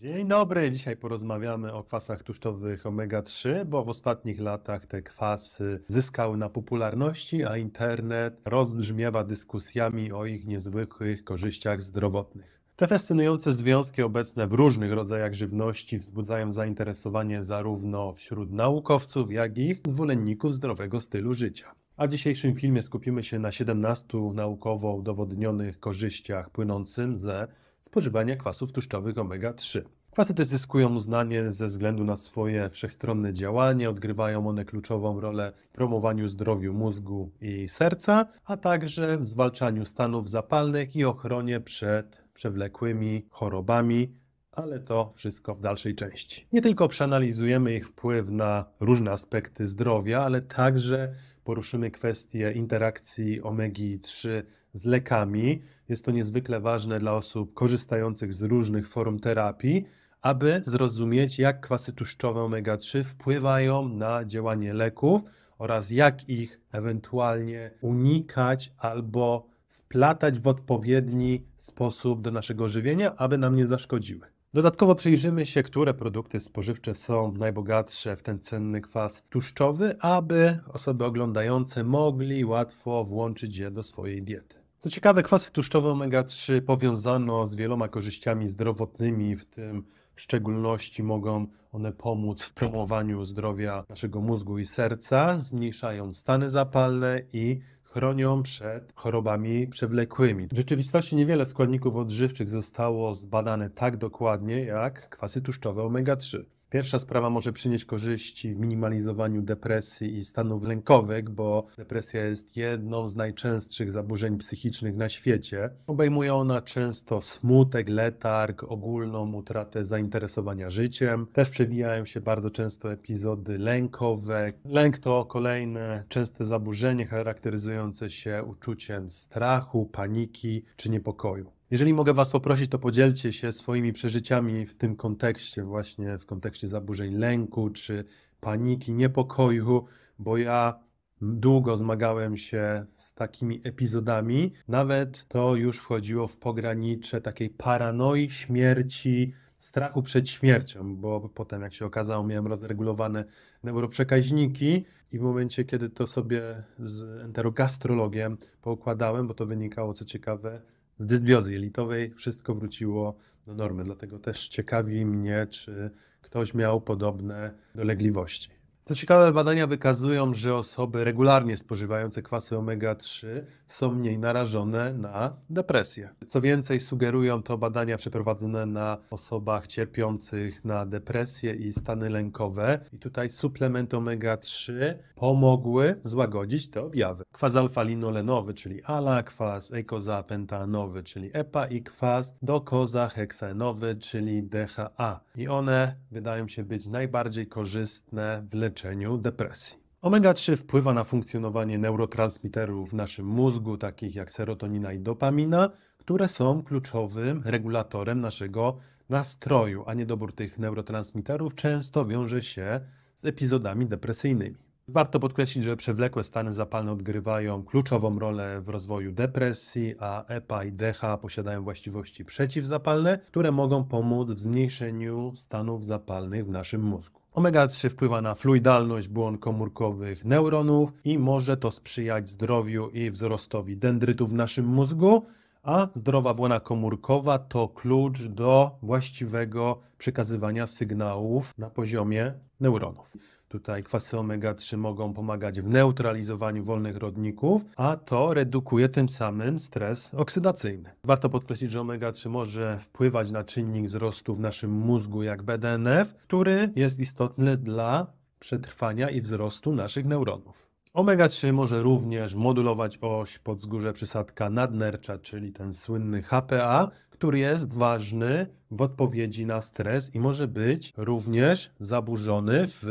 Dzień dobry. Dzisiaj porozmawiamy o kwasach tłuszczowych omega-3, bo w ostatnich latach te kwasy zyskały na popularności, a internet rozbrzmiewa dyskusjami o ich niezwykłych korzyściach zdrowotnych. Te fascynujące związki obecne w różnych rodzajach żywności wzbudzają zainteresowanie zarówno wśród naukowców, jak i ich zwolenników zdrowego stylu życia. A w dzisiejszym filmie skupimy się na 17 naukowo udowodnionych korzyściach płynącym ze spożywania kwasów tłuszczowych omega-3. Kwasy te zyskują uznanie ze względu na swoje wszechstronne działanie, odgrywają one kluczową rolę w promowaniu zdrowiu mózgu i serca, a także w zwalczaniu stanów zapalnych i ochronie przed przewlekłymi chorobami, ale to wszystko w dalszej części. Nie tylko przeanalizujemy ich wpływ na różne aspekty zdrowia, ale także poruszymy kwestię interakcji omegi-3 z lekami. Jest to niezwykle ważne dla osób korzystających z różnych form terapii, aby zrozumieć, jak kwasy tłuszczowe omega-3 wpływają na działanie leków oraz jak ich ewentualnie unikać albo wplatać w odpowiedni sposób do naszego żywienia, aby nam nie zaszkodziły. Dodatkowo przyjrzymy się, które produkty spożywcze są najbogatsze w ten cenny kwas tłuszczowy, aby osoby oglądające mogli łatwo włączyć je do swojej diety. Co ciekawe, kwasy tłuszczowe omega-3 powiązano z wieloma korzyściami zdrowotnymi, w tym w szczególności mogą one pomóc w promowaniu zdrowia naszego mózgu i serca, zmniejszają stany zapalne i chronią przed chorobami przewlekłymi. W rzeczywistości niewiele składników odżywczych zostało zbadane tak dokładnie jak kwasy tłuszczowe omega-3. Pierwsza sprawa może przynieść korzyści w minimalizowaniu depresji i stanów lękowych, bo depresja jest jedną z najczęstszych zaburzeń psychicznych na świecie. Obejmuje ona często smutek, letarg, ogólną utratę zainteresowania życiem. Też przewijają się bardzo często epizody lękowe. Lęk to kolejne częste zaburzenie charakteryzujące się uczuciem strachu, paniki czy niepokoju. Jeżeli mogę Was poprosić, to podzielcie się swoimi przeżyciami w tym kontekście, właśnie w kontekście zaburzeń lęku czy paniki, niepokoju, bo ja długo zmagałem się z takimi epizodami. Nawet to już wchodziło w pogranicze takiej paranoi śmierci, strachu przed śmiercią, bo potem, jak się okazało, miałem rozregulowane neuroprzekaźniki i w momencie, kiedy to sobie z enterogastrologiem poukładałem, bo to wynikało, co ciekawe, z dysbiozy jelitowej wszystko wróciło do normy. Dlatego też ciekawi mnie, czy ktoś miał podobne dolegliwości. Co ciekawe, badania wykazują, że osoby regularnie spożywające kwasy omega-3 są mniej narażone na depresję. Co więcej, sugerują to badania przeprowadzone na osobach cierpiących na depresję i stany lękowe. I tutaj suplementy omega-3 pomogły złagodzić te objawy. Kwas alfa-linolenowy, czyli ALA, kwas eikozapentanowy, czyli EPA i kwas dokozaheksanowy, czyli DHA. I one wydają się być najbardziej korzystne w leczeniu leczeniu depresji. Omega-3 wpływa na funkcjonowanie neurotransmiterów w naszym mózgu, takich jak serotonina i dopamina, które są kluczowym regulatorem naszego nastroju, a niedobór tych neurotransmiterów często wiąże się z epizodami depresyjnymi. Warto podkreślić, że przewlekłe stany zapalne odgrywają kluczową rolę w rozwoju depresji, a EPA i DHA posiadają właściwości przeciwzapalne, które mogą pomóc w zmniejszeniu stanów zapalnych w naszym mózgu. Omega-3 wpływa na fluidalność błon komórkowych neuronów i może to sprzyjać zdrowiu i wzrostowi dendrytów w naszym mózgu, a zdrowa błona komórkowa to klucz do właściwego przekazywania sygnałów na poziomie neuronów. Tutaj kwasy omega-3 mogą pomagać w neutralizowaniu wolnych rodników, a to redukuje tym samym stres oksydacyjny. Warto podkreślić, że omega-3 może wpływać na czynnik wzrostu w naszym mózgu jak BDNF, który jest istotny dla przetrwania i wzrostu naszych neuronów. Omega-3 może również modulować oś podzgórze przysadka nadnercza, czyli ten słynny HPA, który jest ważny w odpowiedzi na stres i może być również zaburzony w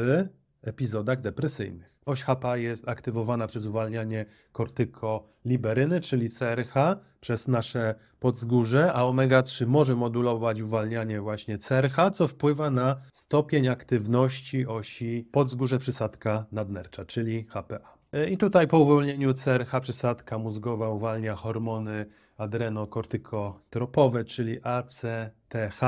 epizodach depresyjnych. Oś HPA jest aktywowana przez uwalnianie kortykoliberyny, czyli CRH, przez nasze podzgórze, a omega-3 może modulować uwalnianie właśnie CRH, co wpływa na stopień aktywności osi podzgórze przysadka nadnercza, czyli HPA. E, I tutaj po uwolnieniu CRH przysadka mózgowa uwalnia hormony adrenokortykotropowe, czyli ACTH,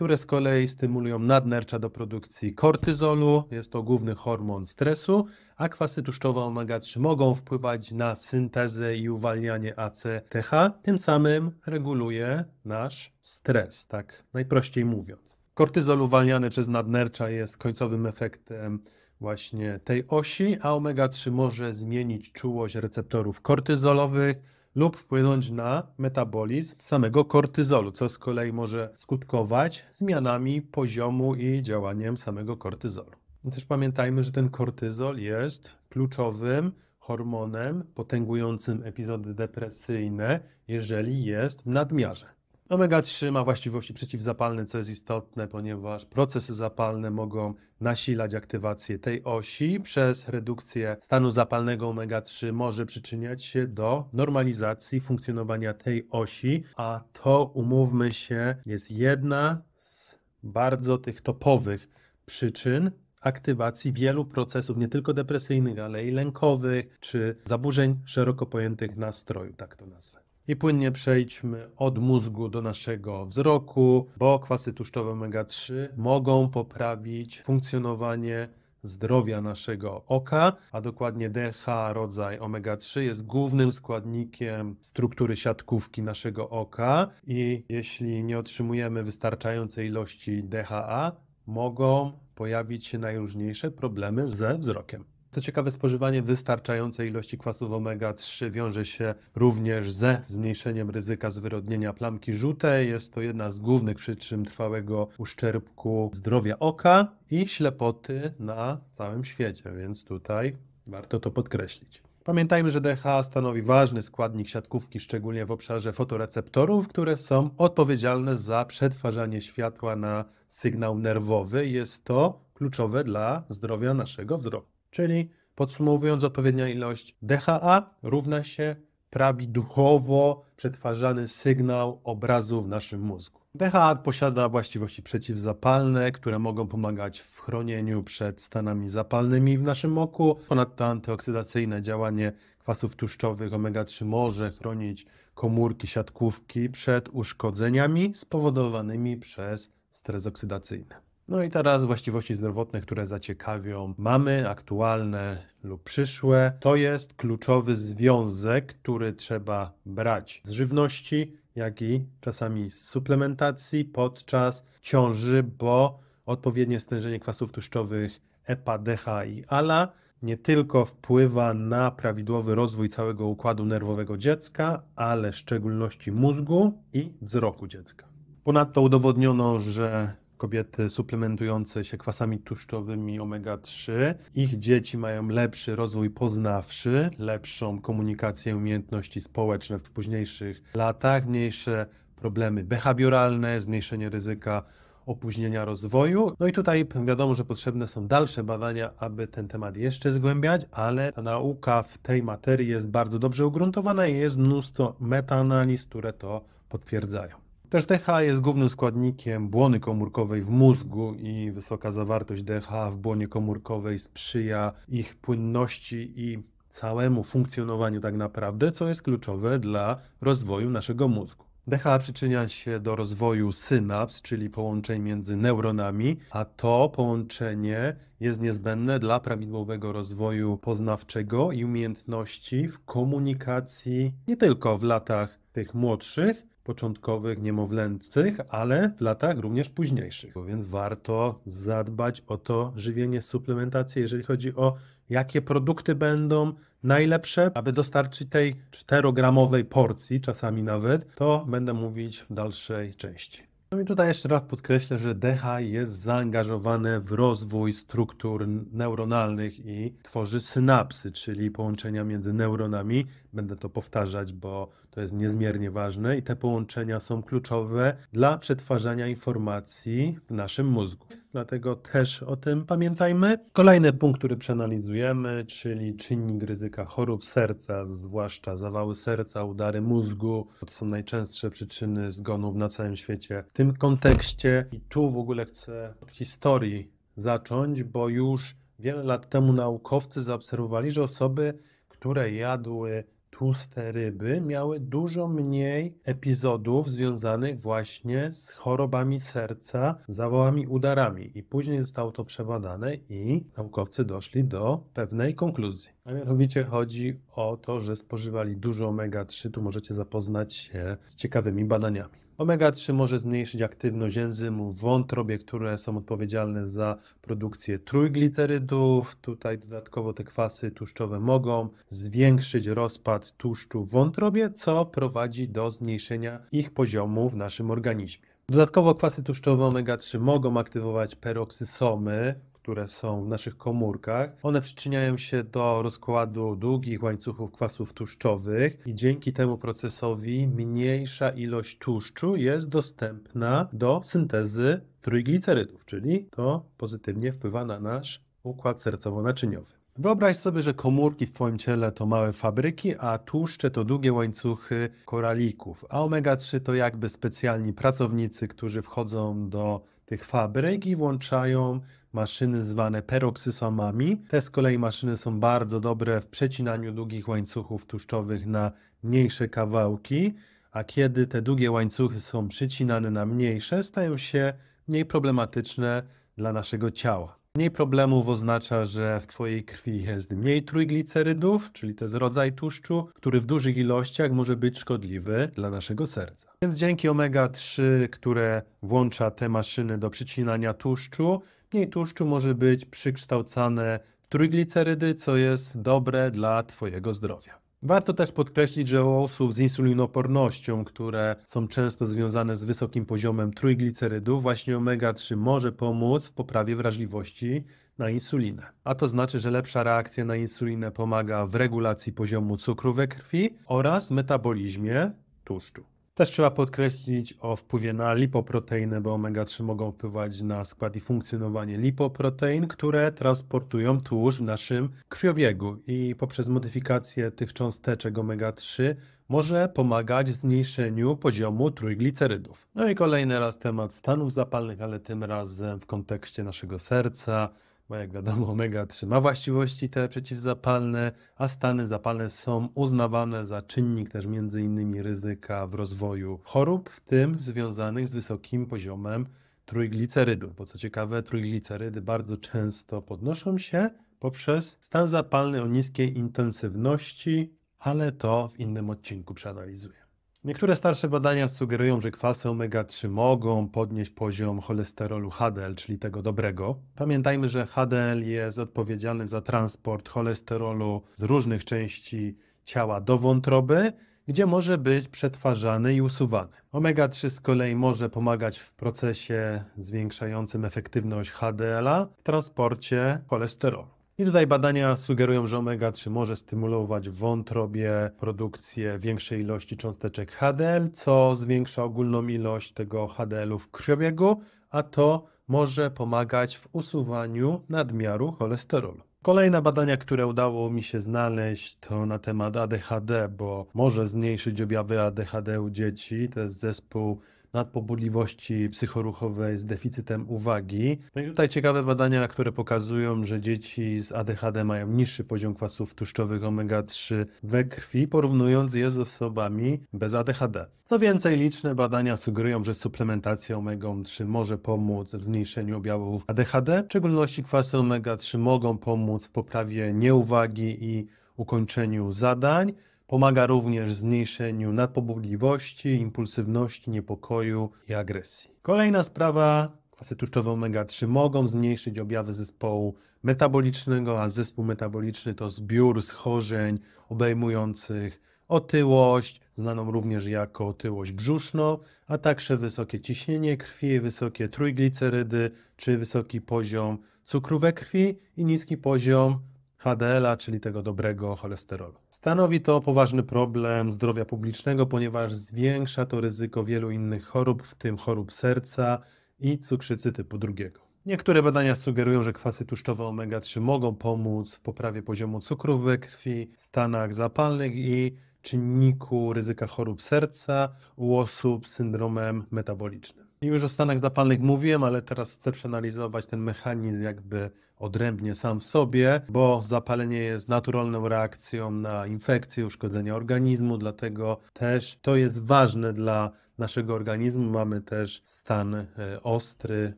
które z kolei stymulują nadnercza do produkcji kortyzolu, jest to główny hormon stresu, a kwasy tłuszczowe omega-3 mogą wpływać na syntezę i uwalnianie ACTH, tym samym reguluje nasz stres, tak najprościej mówiąc. Kortyzol uwalniany przez nadnercza jest końcowym efektem właśnie tej osi, a omega-3 może zmienić czułość receptorów kortyzolowych, lub wpłynąć na metabolizm samego kortyzolu, co z kolei może skutkować zmianami poziomu i działaniem samego kortyzolu. Też pamiętajmy, że ten kortyzol jest kluczowym hormonem potęgującym epizody depresyjne, jeżeli jest w nadmiarze. Omega-3 ma właściwości przeciwzapalne, co jest istotne, ponieważ procesy zapalne mogą nasilać aktywację tej osi. Przez redukcję stanu zapalnego omega-3 może przyczyniać się do normalizacji funkcjonowania tej osi, a to, umówmy się, jest jedna z bardzo tych topowych przyczyn aktywacji wielu procesów, nie tylko depresyjnych, ale i lękowych, czy zaburzeń szeroko pojętych nastroju, tak to nazwę i płynnie przejdźmy od mózgu do naszego wzroku, bo kwasy tłuszczowe omega-3 mogą poprawić funkcjonowanie zdrowia naszego oka, a dokładnie DHA rodzaj omega-3 jest głównym składnikiem struktury siatkówki naszego oka i jeśli nie otrzymujemy wystarczającej ilości DHA, mogą pojawić się najróżniejsze problemy ze wzrokiem. Co ciekawe, spożywanie wystarczającej ilości kwasów omega-3 wiąże się również ze zmniejszeniem ryzyka zwyrodnienia plamki żółtej. Jest to jedna z głównych przyczyn trwałego uszczerbku zdrowia oka i ślepoty na całym świecie, więc tutaj warto to podkreślić. Pamiętajmy, że DHA stanowi ważny składnik siatkówki, szczególnie w obszarze fotoreceptorów, które są odpowiedzialne za przetwarzanie światła na sygnał nerwowy. Jest to kluczowe dla zdrowia naszego wzroku. Czyli podsumowując, odpowiednia ilość DHA równa się prawidłowo przetwarzany sygnał obrazu w naszym mózgu. DHA posiada właściwości przeciwzapalne, które mogą pomagać w chronieniu przed stanami zapalnymi w naszym oku. Ponadto antyoksydacyjne działanie kwasów tłuszczowych omega-3 może chronić komórki siatkówki przed uszkodzeniami spowodowanymi przez stres oksydacyjny. No i teraz właściwości zdrowotne, które zaciekawią mamy, aktualne lub przyszłe. To jest kluczowy związek, który trzeba brać z żywności, jak i czasami z suplementacji podczas ciąży, bo odpowiednie stężenie kwasów tłuszczowych EPA, DHA i ALA nie tylko wpływa na prawidłowy rozwój całego układu nerwowego dziecka, ale w szczególności mózgu i wzroku dziecka. Ponadto udowodniono, że kobiety suplementujące się kwasami tłuszczowymi omega-3, ich dzieci mają lepszy rozwój poznawczy, lepszą komunikację, umiejętności społeczne w późniejszych latach, mniejsze problemy behawioralne, zmniejszenie ryzyka opóźnienia rozwoju. No i tutaj wiadomo, że potrzebne są dalsze badania, aby ten temat jeszcze zgłębiać, ale ta nauka w tej materii jest bardzo dobrze ugruntowana i jest mnóstwo metaanaliz, które to potwierdzają. Też DHA jest głównym składnikiem błony komórkowej w mózgu i wysoka zawartość DHA w błonie komórkowej sprzyja ich płynności i całemu funkcjonowaniu tak naprawdę, co jest kluczowe dla rozwoju naszego mózgu. DHA przyczynia się do rozwoju synaps, czyli połączeń między neuronami, a to połączenie jest niezbędne dla prawidłowego rozwoju poznawczego i umiejętności w komunikacji nie tylko w latach tych młodszych, początkowych, niemowlęcych, ale w latach również późniejszych. Więc warto zadbać o to żywienie, suplementację, jeżeli chodzi o jakie produkty będą najlepsze, aby dostarczyć tej 4-gramowej porcji, czasami nawet, to będę mówić w dalszej części. No i tutaj jeszcze raz podkreślę, że DH jest zaangażowane w rozwój struktur neuronalnych i tworzy synapsy, czyli połączenia między neuronami. Będę to powtarzać, bo to jest niezmiernie ważne i te połączenia są kluczowe dla przetwarzania informacji w naszym mózgu. Dlatego też o tym pamiętajmy. Kolejny punkt, który przeanalizujemy, czyli czynnik ryzyka chorób serca, zwłaszcza zawały serca, udary mózgu. To są najczęstsze przyczyny zgonów na całym świecie. W tym kontekście i tu w ogóle chcę od historii zacząć, bo już wiele lat temu naukowcy zaobserwowali, że osoby, które jadły tłuste ryby miały dużo mniej epizodów związanych właśnie z chorobami serca, zawołami, udarami. I później zostało to przebadane i naukowcy doszli do pewnej konkluzji. A mianowicie chodzi o to, że spożywali dużo omega-3. Tu możecie zapoznać się z ciekawymi badaniami. Omega-3 może zmniejszyć aktywność enzymów w wątrobie, które są odpowiedzialne za produkcję trójglicerydów. Tutaj dodatkowo te kwasy tłuszczowe mogą zwiększyć rozpad tłuszczu w wątrobie, co prowadzi do zmniejszenia ich poziomu w naszym organizmie. Dodatkowo kwasy tłuszczowe omega-3 mogą aktywować peroksysomy, które są w naszych komórkach. One przyczyniają się do rozkładu długich łańcuchów kwasów tłuszczowych i dzięki temu procesowi mniejsza ilość tłuszczu jest dostępna do syntezy trójglicerydów, czyli to pozytywnie wpływa na nasz układ sercowo-naczyniowy. Wyobraź sobie, że komórki w Twoim ciele to małe fabryki, a tłuszcze to długie łańcuchy koralików, a omega-3 to jakby specjalni pracownicy, którzy wchodzą do tych fabryk i włączają maszyny zwane peroksysamami. Te z kolei maszyny są bardzo dobre w przecinaniu długich łańcuchów tłuszczowych na mniejsze kawałki, a kiedy te długie łańcuchy są przycinane na mniejsze, stają się mniej problematyczne dla naszego ciała. Mniej problemów oznacza, że w Twojej krwi jest mniej trójglicerydów, czyli to jest rodzaj tłuszczu, który w dużych ilościach może być szkodliwy dla naszego serca. Więc dzięki omega-3, które włącza te maszyny do przycinania tłuszczu, Mniej tłuszczu może być przykształcane w trójglicerydy, co jest dobre dla Twojego zdrowia. Warto też podkreślić, że u osób z insulinopornością, które są często związane z wysokim poziomem trójglicerydów, właśnie omega-3 może pomóc w poprawie wrażliwości na insulinę. A to znaczy, że lepsza reakcja na insulinę pomaga w regulacji poziomu cukru we krwi oraz metabolizmie tłuszczu. Też trzeba podkreślić o wpływie na lipoproteiny, bo omega-3 mogą wpływać na skład i funkcjonowanie lipoprotein, które transportują tłuszcz w naszym krwiobiegu i poprzez modyfikację tych cząsteczek omega-3 może pomagać w zmniejszeniu poziomu trójglicerydów. No i kolejny raz temat stanów zapalnych, ale tym razem w kontekście naszego serca, bo jak wiadomo omega-3 ma właściwości te przeciwzapalne, a stany zapalne są uznawane za czynnik też m.in. ryzyka w rozwoju chorób, w tym związanych z wysokim poziomem trójglicerydów. Bo co ciekawe, trójglicerydy bardzo często podnoszą się poprzez stan zapalny o niskiej intensywności, ale to w innym odcinku przeanalizuję. Niektóre starsze badania sugerują, że kwasy omega-3 mogą podnieść poziom cholesterolu HDL, czyli tego dobrego. Pamiętajmy, że HDL jest odpowiedzialny za transport cholesterolu z różnych części ciała do wątroby, gdzie może być przetwarzany i usuwany. Omega-3 z kolei może pomagać w procesie zwiększającym efektywność HDL-a w transporcie cholesterolu. I tutaj badania sugerują, że omega-3 może stymulować w wątrobie produkcję większej ilości cząsteczek HDL, co zwiększa ogólną ilość tego HDL-u w krwiobiegu, a to może pomagać w usuwaniu nadmiaru cholesterolu. Kolejne badania, które udało mi się znaleźć, to na temat ADHD, bo może zmniejszyć objawy ADHD u dzieci. To jest zespół nadpobudliwości psychoruchowej z deficytem uwagi. No i tutaj ciekawe badania, które pokazują, że dzieci z ADHD mają niższy poziom kwasów tłuszczowych omega-3 we krwi, porównując je z osobami bez ADHD. Co więcej, liczne badania sugerują, że suplementacja omega 3 może pomóc w zmniejszeniu objawów ADHD. W szczególności kwasy omega-3 mogą pomóc w poprawie nieuwagi i ukończeniu zadań. Pomaga również zmniejszeniu nadpobudliwości, impulsywności, niepokoju i agresji. Kolejna sprawa, kwasy tłuszczowe omega-3 mogą zmniejszyć objawy zespołu metabolicznego, a zespół metaboliczny to zbiór schorzeń obejmujących otyłość, znaną również jako otyłość brzuszną, a także wysokie ciśnienie krwi, wysokie trójglicerydy czy wysoki poziom cukru we krwi i niski poziom HDL-a, czyli tego dobrego cholesterolu. Stanowi to poważny problem zdrowia publicznego, ponieważ zwiększa to ryzyko wielu innych chorób, w tym chorób serca i cukrzycy typu drugiego. Niektóre badania sugerują, że kwasy tłuszczowe omega-3 mogą pomóc w poprawie poziomu cukru we krwi, stanach zapalnych i czynniku ryzyka chorób serca u osób z syndromem metabolicznym. Już o stanach zapalnych mówiłem, ale teraz chcę przeanalizować ten mechanizm jakby odrębnie sam w sobie, bo zapalenie jest naturalną reakcją na infekcję, uszkodzenie organizmu, dlatego też to jest ważne dla naszego organizmu. Mamy też stan e, ostry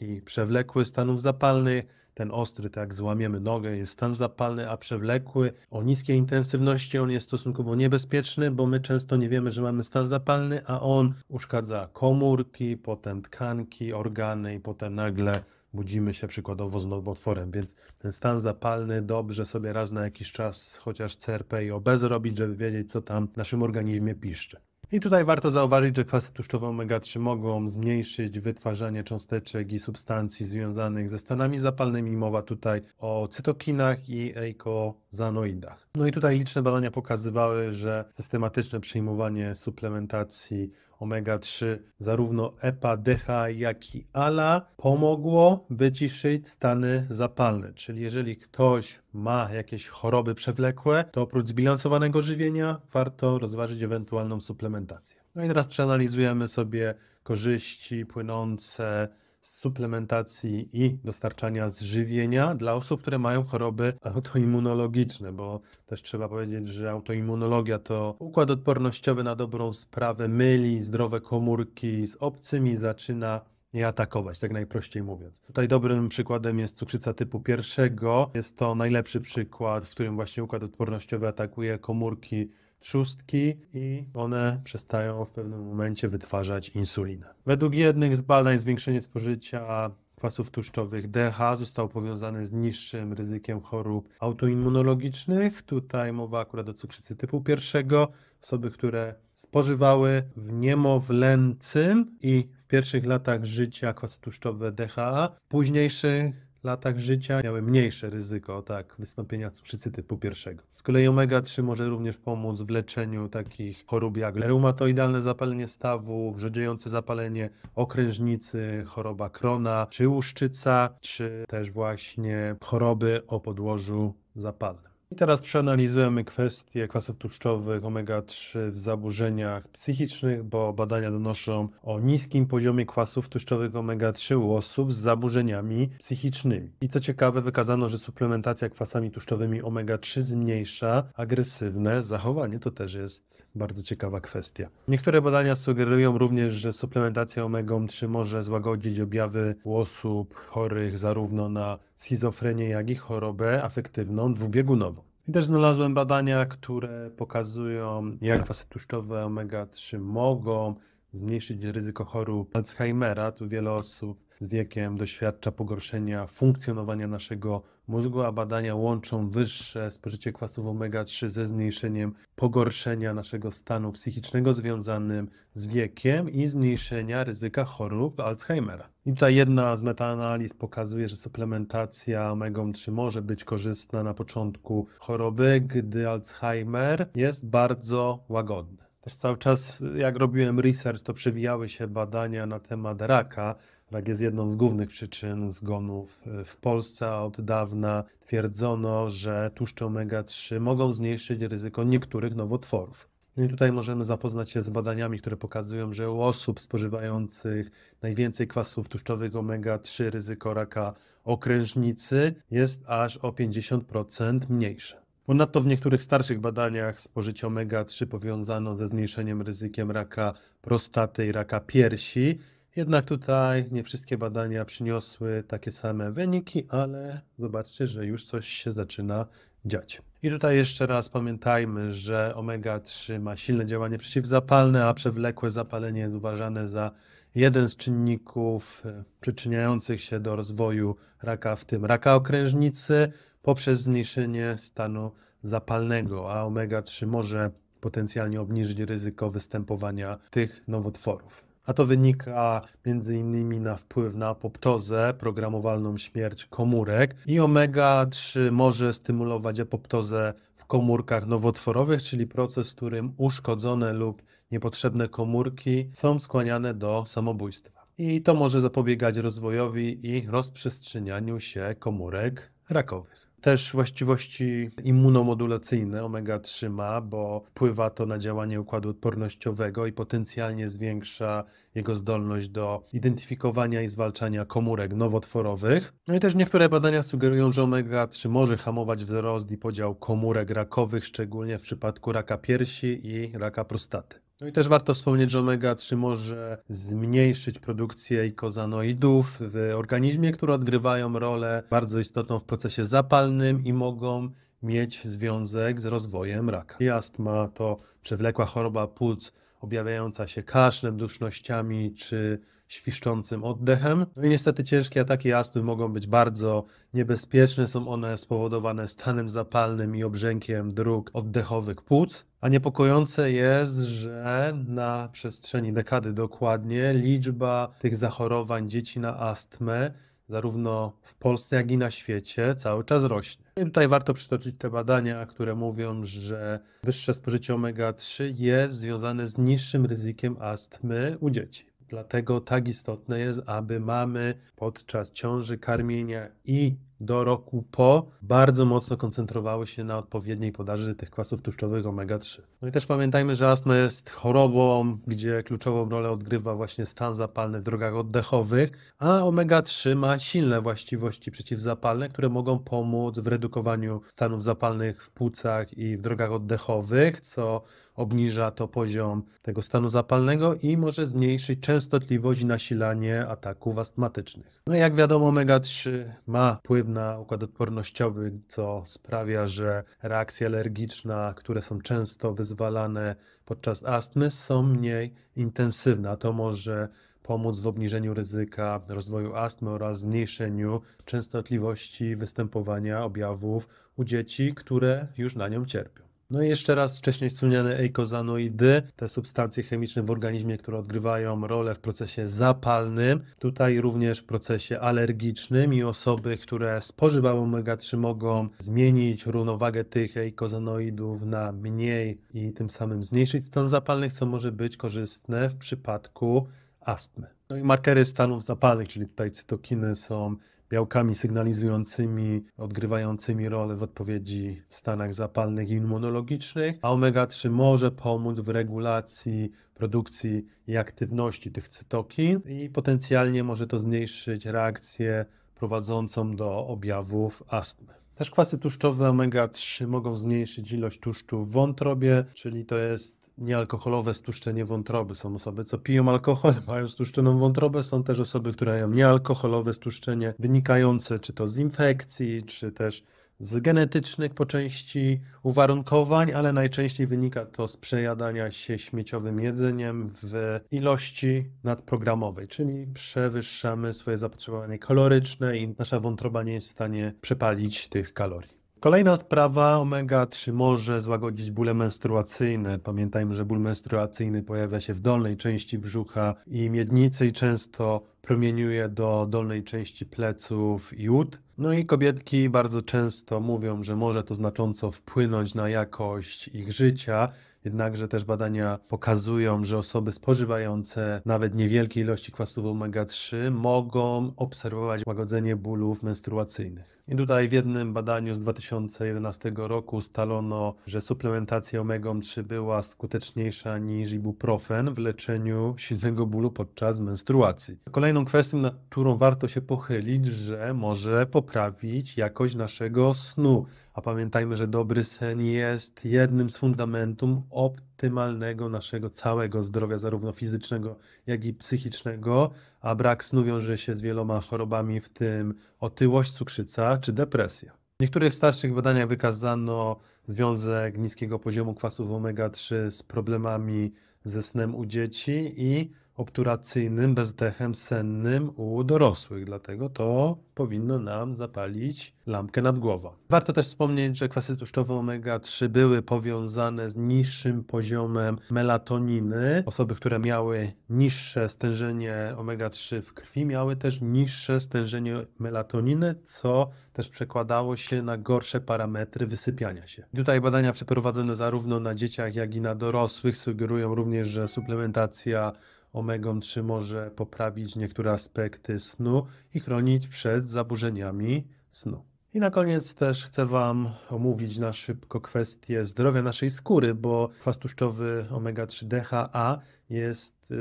i przewlekły stanów zapalnych ten ostry, tak, złamiemy nogę, jest stan zapalny, a przewlekły, o niskiej intensywności, on jest stosunkowo niebezpieczny, bo my często nie wiemy, że mamy stan zapalny, a on uszkadza komórki, potem tkanki, organy i potem nagle budzimy się przykładowo z nowotworem, więc ten stan zapalny dobrze sobie raz na jakiś czas chociaż CRP i OB zrobić, żeby wiedzieć, co tam w naszym organizmie piszczy. I tutaj warto zauważyć, że kwasy tłuszczowe omega-3 mogą zmniejszyć wytwarzanie cząsteczek i substancji związanych ze stanami zapalnymi. Mowa tutaj o cytokinach i eiko zanoidach. No i tutaj liczne badania pokazywały, że systematyczne przyjmowanie suplementacji omega-3, zarówno EPA, DHA, jak i ALA, pomogło wyciszyć stany zapalne. Czyli jeżeli ktoś ma jakieś choroby przewlekłe, to oprócz zbilansowanego żywienia warto rozważyć ewentualną suplementację. No i teraz przeanalizujemy sobie korzyści płynące suplementacji i dostarczania zżywienia dla osób, które mają choroby autoimmunologiczne, bo też trzeba powiedzieć, że autoimmunologia to układ odpornościowy na dobrą sprawę myli zdrowe komórki z obcymi, zaczyna je atakować, tak najprościej mówiąc. Tutaj dobrym przykładem jest cukrzyca typu pierwszego. Jest to najlepszy przykład, w którym właśnie układ odpornościowy atakuje komórki trzustki i one przestają w pewnym momencie wytwarzać insulinę. Według jednych z badań zwiększenie spożycia kwasów tłuszczowych DH zostało powiązane z niższym ryzykiem chorób autoimmunologicznych. Tutaj mowa akurat o cukrzycy typu pierwszego. Osoby, które spożywały w niemowlęcym i w pierwszych latach życia kwasy tłuszczowe DHA, w późniejszych latach życia miały mniejsze ryzyko tak, wystąpienia cukrzycy typu pierwszego. Z kolei omega-3 może również pomóc w leczeniu takich chorób jak reumatoidalne zapalenie stawu, wrzodziejące zapalenie okrężnicy, choroba krona czy łuszczyca, czy też właśnie choroby o podłożu zapalnym. I teraz przeanalizujemy kwestię kwasów tłuszczowych omega-3 w zaburzeniach psychicznych, bo badania donoszą o niskim poziomie kwasów tłuszczowych omega-3 u osób z zaburzeniami psychicznymi. I co ciekawe, wykazano, że suplementacja kwasami tłuszczowymi omega-3 zmniejsza agresywne zachowanie. To też jest bardzo ciekawa kwestia. Niektóre badania sugerują również, że suplementacja omega 3 może złagodzić objawy u osób chorych zarówno na schizofrenię, jak i chorobę afektywną dwubiegunową. I też znalazłem badania, które pokazują, jak kwasy tłuszczowe omega-3 mogą zmniejszyć ryzyko chorób Alzheimera. Tu wiele osób z wiekiem doświadcza pogorszenia funkcjonowania naszego mózgu, a badania łączą wyższe spożycie kwasów omega-3 ze zmniejszeniem pogorszenia naszego stanu psychicznego związanym z wiekiem i zmniejszenia ryzyka chorób Alzheimera. I tutaj jedna z metaanaliz pokazuje, że suplementacja omega 3 może być korzystna na początku choroby, gdy Alzheimer jest bardzo łagodny. Też cały czas, jak robiłem research, to przewijały się badania na temat raka, Rak jest jedną z głównych przyczyn zgonów e, w Polsce. Od dawna twierdzono, że tłuszcze omega-3 mogą zmniejszyć ryzyko niektórych nowotworów. No i tutaj możemy zapoznać się z badaniami, które pokazują, że u osób spożywających najwięcej kwasów tłuszczowych omega-3 ryzyko raka okrężnicy jest aż o 50% mniejsze. Ponadto w niektórych starszych badaniach spożycie omega-3 powiązano ze zmniejszeniem ryzykiem raka prostaty i raka piersi, jednak tutaj nie wszystkie badania przyniosły takie same wyniki, ale zobaczcie, że już coś się zaczyna dziać. I tutaj jeszcze raz pamiętajmy, że omega-3 ma silne działanie przeciwzapalne, a przewlekłe zapalenie jest uważane za jeden z czynników e, przyczyniających się do rozwoju raka, w tym raka okrężnicy, poprzez zmniejszenie stanu zapalnego, a omega-3 może potencjalnie obniżyć ryzyko występowania tych nowotworów a to wynika m.in. na wpływ na apoptozę, programowalną śmierć komórek i omega-3 może stymulować apoptozę w komórkach nowotworowych, czyli proces, w którym uszkodzone lub niepotrzebne komórki są skłaniane do samobójstwa. I to może zapobiegać rozwojowi i rozprzestrzenianiu się komórek rakowych też właściwości immunomodulacyjne omega-3 ma, bo wpływa to na działanie układu odpornościowego i potencjalnie zwiększa jego zdolność do identyfikowania i zwalczania komórek nowotworowych. No i też niektóre badania sugerują, że omega-3 może hamować wzrost i podział komórek rakowych, szczególnie w przypadku raka piersi i raka prostaty. No i też warto wspomnieć, że omega-3 może zmniejszyć produkcję ikozanoidów w organizmie, które odgrywają rolę bardzo istotną w procesie zapalnym i mogą mieć związek z rozwojem raka. astma to przewlekła choroba płuc objawiająca się kaszlem, dusznościami czy świszczącym oddechem. No i niestety ciężkie ataki astmy mogą być bardzo niebezpieczne. Są one spowodowane stanem zapalnym i obrzękiem dróg oddechowych płuc. A niepokojące jest, że na przestrzeni dekady dokładnie liczba tych zachorowań dzieci na astmę zarówno w Polsce, jak i na świecie cały czas rośnie. I tutaj warto przytoczyć te badania, które mówią, że wyższe spożycie omega-3 jest związane z niższym ryzykiem astmy u dzieci. Dlatego tak istotne jest, aby mamy podczas ciąży, karmienia i do roku po bardzo mocno koncentrowały się na odpowiedniej podaży tych kwasów tłuszczowych omega-3. No i też pamiętajmy, że astma jest chorobą, gdzie kluczową rolę odgrywa właśnie stan zapalny w drogach oddechowych, a omega-3 ma silne właściwości przeciwzapalne, które mogą pomóc w redukowaniu stanów zapalnych w płucach i w drogach oddechowych, co obniża to poziom tego stanu zapalnego i może zmniejszyć częstotliwość i nasilanie ataków astmatycznych. No i jak wiadomo, omega-3 ma wpływ na układ odpornościowy, co sprawia, że reakcje alergiczne, które są często wyzwalane podczas astmy, są mniej intensywne, a to może pomóc w obniżeniu ryzyka rozwoju astmy oraz zmniejszeniu częstotliwości występowania objawów u dzieci, które już na nią cierpią. No i jeszcze raz wcześniej wspomniane eikozanoidy, te substancje chemiczne w organizmie, które odgrywają rolę w procesie zapalnym, tutaj również w procesie alergicznym i osoby, które spożywały omega-3 mogą zmienić równowagę tych eikozanoidów na mniej i tym samym zmniejszyć stan zapalny, co może być korzystne w przypadku astmy. No i markery stanów zapalnych, czyli tutaj cytokiny są białkami sygnalizującymi, odgrywającymi rolę w odpowiedzi w stanach zapalnych i immunologicznych, a omega-3 może pomóc w regulacji produkcji i aktywności tych cytokin i potencjalnie może to zmniejszyć reakcję prowadzącą do objawów astmy. Też kwasy tłuszczowe omega-3 mogą zmniejszyć ilość tłuszczu w wątrobie, czyli to jest niealkoholowe stłuszczenie wątroby. Są osoby, co piją alkohol, mają stłuszczoną wątrobę. Są też osoby, które mają niealkoholowe stłuszczenie wynikające czy to z infekcji, czy też z genetycznych po części uwarunkowań, ale najczęściej wynika to z przejadania się śmieciowym jedzeniem w ilości nadprogramowej, czyli przewyższamy swoje zapotrzebowanie kaloryczne i nasza wątroba nie jest w stanie przepalić tych kalorii. Kolejna sprawa, omega-3 może złagodzić bóle menstruacyjne. Pamiętajmy, że ból menstruacyjny pojawia się w dolnej części brzucha i miednicy i często promieniuje do dolnej części pleców i ud. No i kobietki bardzo często mówią, że może to znacząco wpłynąć na jakość ich życia, jednakże też badania pokazują, że osoby spożywające nawet niewielkie ilości kwasów omega-3 mogą obserwować łagodzenie bólów menstruacyjnych. I tutaj w jednym badaniu z 2011 roku ustalono, że suplementacja omegą-3 była skuteczniejsza niż ibuprofen w leczeniu silnego bólu podczas menstruacji. Kolejną kwestią, nad którą warto się pochylić, że może poprawić jakość naszego snu. A pamiętajmy, że dobry sen jest jednym z fundamentów optymalnego naszego całego zdrowia, zarówno fizycznego, jak i psychicznego a brak snu wiąże się z wieloma chorobami, w tym otyłość, cukrzyca czy depresja. W niektórych starszych badaniach wykazano związek niskiego poziomu kwasów omega-3 z problemami ze snem u dzieci i obturacyjnym, bezdechem sennym u dorosłych. Dlatego to powinno nam zapalić lampkę nad głową. Warto też wspomnieć, że kwasy tłuszczowe omega-3 były powiązane z niższym poziomem melatoniny. Osoby, które miały niższe stężenie omega-3 w krwi, miały też niższe stężenie melatoniny, co też przekładało się na gorsze parametry wysypiania się. Tutaj badania przeprowadzone zarówno na dzieciach, jak i na dorosłych sugerują również, że suplementacja omegą 3 może poprawić niektóre aspekty snu i chronić przed zaburzeniami snu. I na koniec też chcę Wam omówić na szybko kwestię zdrowia naszej skóry, bo kwas tłuszczowy omega-3 DHA jest y,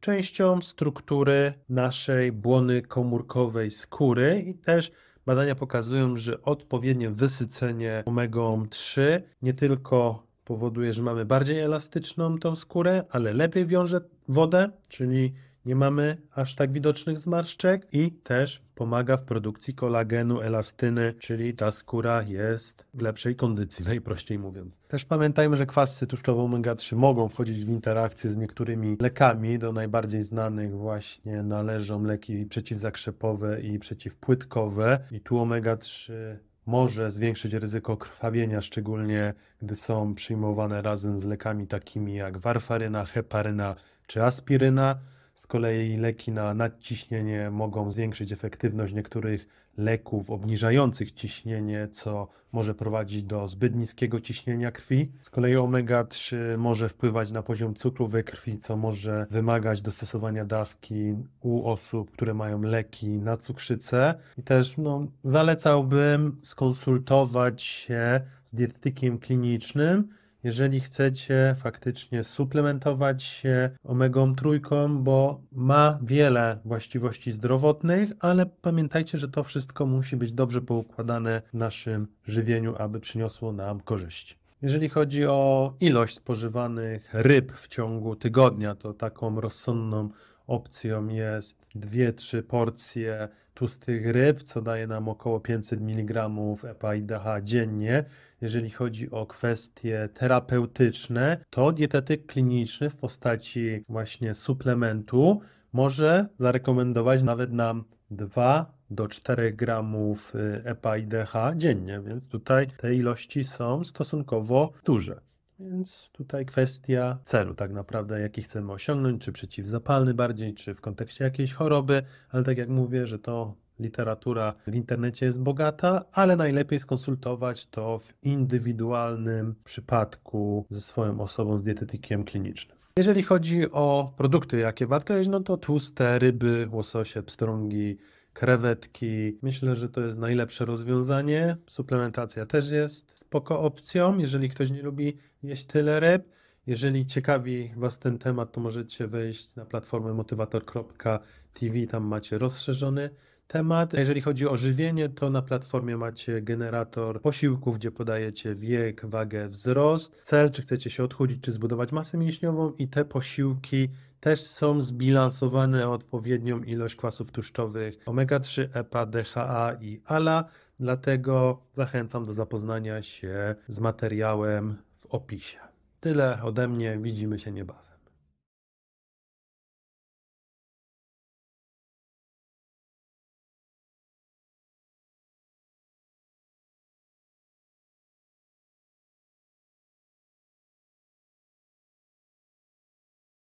częścią struktury naszej błony komórkowej skóry i też badania pokazują, że odpowiednie wysycenie omega 3 nie tylko powoduje, że mamy bardziej elastyczną tą skórę, ale lepiej wiąże wodę, czyli nie mamy aż tak widocznych zmarszczek i też pomaga w produkcji kolagenu, elastyny, czyli ta skóra jest w lepszej kondycji, najprościej mówiąc. Też pamiętajmy, że kwasy tłuszczowe omega-3 mogą wchodzić w interakcję z niektórymi lekami. Do najbardziej znanych właśnie należą leki przeciwzakrzepowe i przeciwpłytkowe i tu omega-3 może zwiększyć ryzyko krwawienia, szczególnie gdy są przyjmowane razem z lekami takimi jak warfaryna, heparyna czy aspiryna. Z kolei leki na nadciśnienie mogą zwiększyć efektywność niektórych leków obniżających ciśnienie, co może prowadzić do zbyt niskiego ciśnienia krwi. Z kolei omega-3 może wpływać na poziom cukru we krwi, co może wymagać dostosowania dawki u osób, które mają leki na cukrzycę. I też no, zalecałbym skonsultować się z dietetykiem klinicznym, jeżeli chcecie faktycznie suplementować się omegą trójką, bo ma wiele właściwości zdrowotnych, ale pamiętajcie, że to wszystko musi być dobrze poukładane w naszym żywieniu, aby przyniosło nam korzyść. Jeżeli chodzi o ilość spożywanych ryb w ciągu tygodnia, to taką rozsądną opcją jest 2-3 porcje tłustych ryb, co daje nam około 500 mg EPA i DH dziennie jeżeli chodzi o kwestie terapeutyczne, to dietetyk kliniczny w postaci właśnie suplementu może zarekomendować nawet nam 2 do 4 gramów y, EPA i DH dziennie, więc tutaj te ilości są stosunkowo duże. Więc tutaj kwestia celu, tak naprawdę, jaki chcemy osiągnąć, czy przeciwzapalny bardziej, czy w kontekście jakiejś choroby, ale tak jak mówię, że to Literatura w internecie jest bogata, ale najlepiej skonsultować to w indywidualnym przypadku ze swoją osobą, z dietetykiem klinicznym. Jeżeli chodzi o produkty, jakie warto jeść, no to tłuste ryby, łososie, pstrągi, krewetki. Myślę, że to jest najlepsze rozwiązanie. Suplementacja też jest spoko opcją, jeżeli ktoś nie lubi jeść tyle ryb. Jeżeli ciekawi Was ten temat, to możecie wejść na platformę motywator.tv, tam macie rozszerzony temat. Jeżeli chodzi o żywienie, to na platformie macie generator posiłków, gdzie podajecie wiek, wagę, wzrost, cel, czy chcecie się odchudzić, czy zbudować masę mięśniową i te posiłki też są zbilansowane o odpowiednią ilość kwasów tłuszczowych omega-3, EPA, DHA i ALA, dlatego zachęcam do zapoznania się z materiałem w opisie. Tyle ode mnie, widzimy się niebawem.